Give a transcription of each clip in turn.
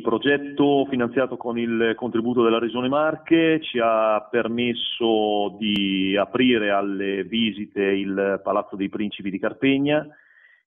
progetto finanziato con il contributo della Regione Marche ci ha permesso di aprire alle visite il Palazzo dei Principi di Carpegna.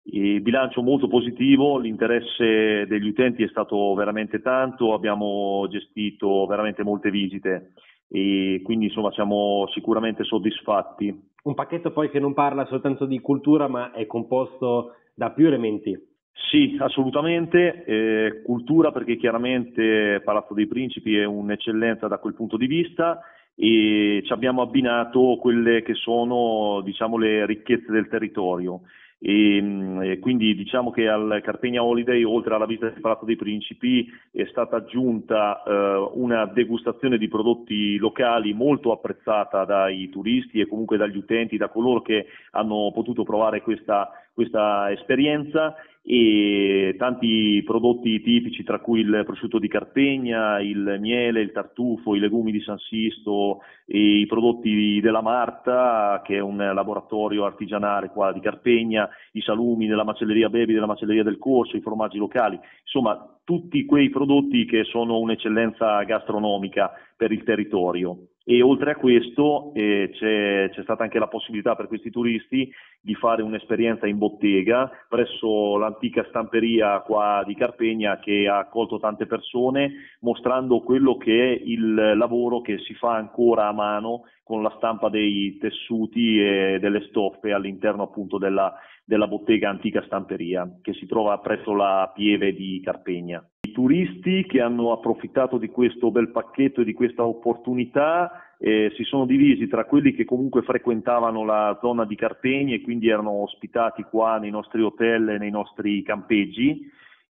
Il bilancio molto positivo, l'interesse degli utenti è stato veramente tanto, abbiamo gestito veramente molte visite e quindi insomma siamo sicuramente soddisfatti. Un pacchetto poi che non parla soltanto di cultura ma è composto da più elementi. Sì, assolutamente, eh, cultura perché chiaramente Palazzo dei Principi è un'eccellenza da quel punto di vista e ci abbiamo abbinato quelle che sono diciamo, le ricchezze del territorio. E, mm, e quindi diciamo che al Carpegna Holiday, oltre alla visita del Palazzo dei Principi, è stata aggiunta eh, una degustazione di prodotti locali molto apprezzata dai turisti e comunque dagli utenti, da coloro che hanno potuto provare questa, questa esperienza e tanti prodotti tipici tra cui il prosciutto di Carpegna, il miele, il tartufo, i legumi di San Sisto e i prodotti della Marta che è un laboratorio artigianale qua di Carpegna, i salumi della macelleria Bevi, della macelleria del Corso, i formaggi locali, insomma tutti quei prodotti che sono un'eccellenza gastronomica per il territorio e oltre a questo eh, c'è, c'è, stata anche la possibilità per questi turisti di fare un'esperienza in bottega presso l'antica stamperia qua di Carpegna che ha accolto tante persone mostrando quello che è il lavoro che si fa ancora a mano con la stampa dei tessuti e delle stoffe all'interno appunto della, della bottega antica stamperia che si trova presso la pieve di Carpegna turisti che hanno approfittato di questo bel pacchetto e di questa opportunità eh, si sono divisi tra quelli che comunque frequentavano la zona di Cartegni e quindi erano ospitati qua nei nostri hotel e nei nostri campeggi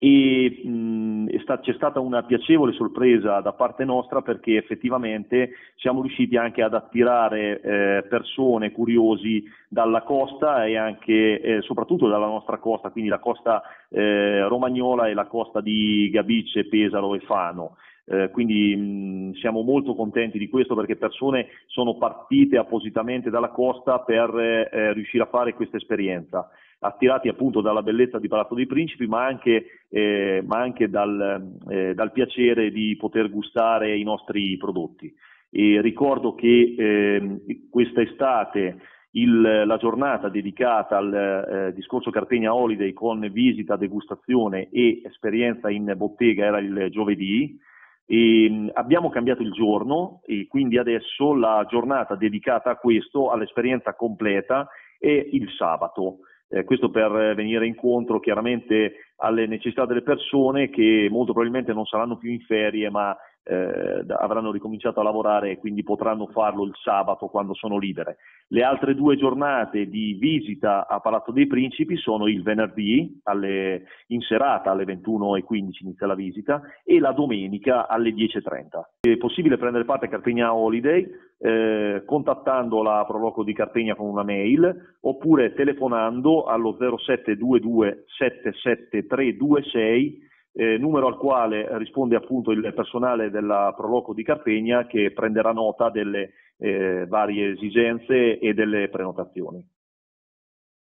e mh, mm, sta, c'è stata una piacevole sorpresa da parte nostra perché effettivamente siamo riusciti anche ad attirare eh, persone, curiosi dalla costa e anche eh, soprattutto dalla nostra costa, quindi la costa eh, romagnola e la costa di Gabice, Pesaro e Fano. Eh, quindi mh, mm, siamo molto contenti di questo perché persone sono partite appositamente dalla costa per eh, riuscire a fare questa esperienza, attirati appunto dalla bellezza di Palazzo dei Principi ma anche, eh, ma anche dal, eh, dal, piacere di poter gustare i nostri prodotti. E ricordo che ehm, questa estate il, la giornata dedicata al eh, discorso Cartegna Holiday con visita, degustazione e esperienza in bottega era il giovedì e ehm, abbiamo cambiato il giorno e quindi adesso la giornata dedicata a questo, all'esperienza completa, è il sabato. Eh, questo per venire incontro chiaramente alle necessità delle persone che molto probabilmente non saranno più in ferie ma eh, avranno ricominciato a lavorare e quindi potranno farlo il sabato quando sono libere. Le altre due giornate di visita a Palazzo dei Principi sono il venerdì alle, in serata alle 21.15 inizia la visita e la domenica alle 10.30. È possibile prendere parte a Carpegna Holiday eh, contattando la Proloco di Carpegna con una mail oppure telefonando allo 0722 77326 eh, numero al quale risponde appunto il personale della Proloco di Carpegna che prenderà nota delle eh, varie esigenze e delle prenotazioni.